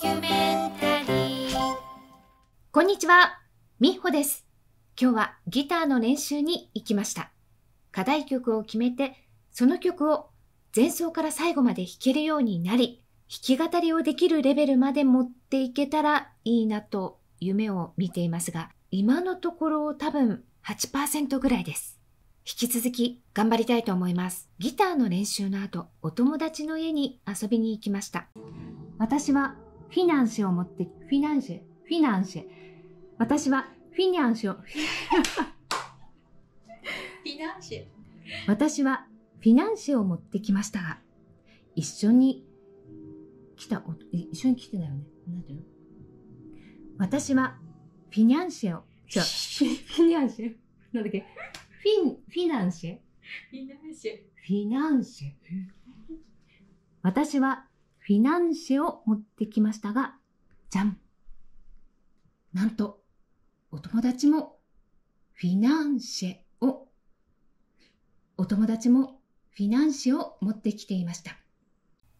キュメンタリーこんにちはみほです今日はギターの練習に行きました課題曲を決めてその曲を前奏から最後まで弾けるようになり弾き語りをできるレベルまで持っていけたらいいなと夢を見ていますが今のところ多分8%ぐらいです引き続き頑張りたいと思います。ギターの練習の後、お友達の家に遊びに行きました。私はフィナンシェを持って、フィナンシェ、フィナンシェ。私はフィニャンシェを、フィナンシェ。私はフィナンシェを持ってきましたが、一緒に来た、一緒に来てないよね。てうの私はフィニャンシェを、フィニャンシェなんだっけフィン、フィナンシェフィナンシェ。フィナンシェ。私はフィナンシェを持ってきましたが、じゃんなんと、お友達もフィナンシェを、お友達もフィナンシェを持ってきていました。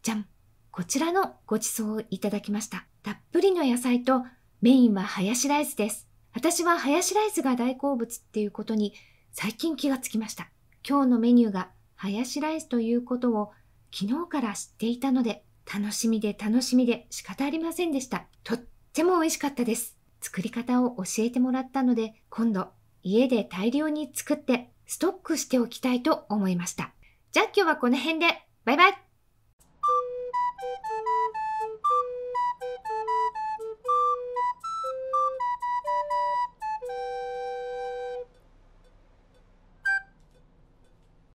じゃんこちらのご馳走をいただきました。たっぷりの野菜とメインはハヤシライスです。私はハヤシライスが大好物っていうことに最近気がつきました。今日のメニューがハヤシライスということを昨日から知っていたので楽しみで楽しみで仕方ありませんでした。とっても美味しかったです。作り方を教えてもらったので、今度家で大量に作ってストックしておきたいと思いました。じゃあ今日はこの辺で。バイバイ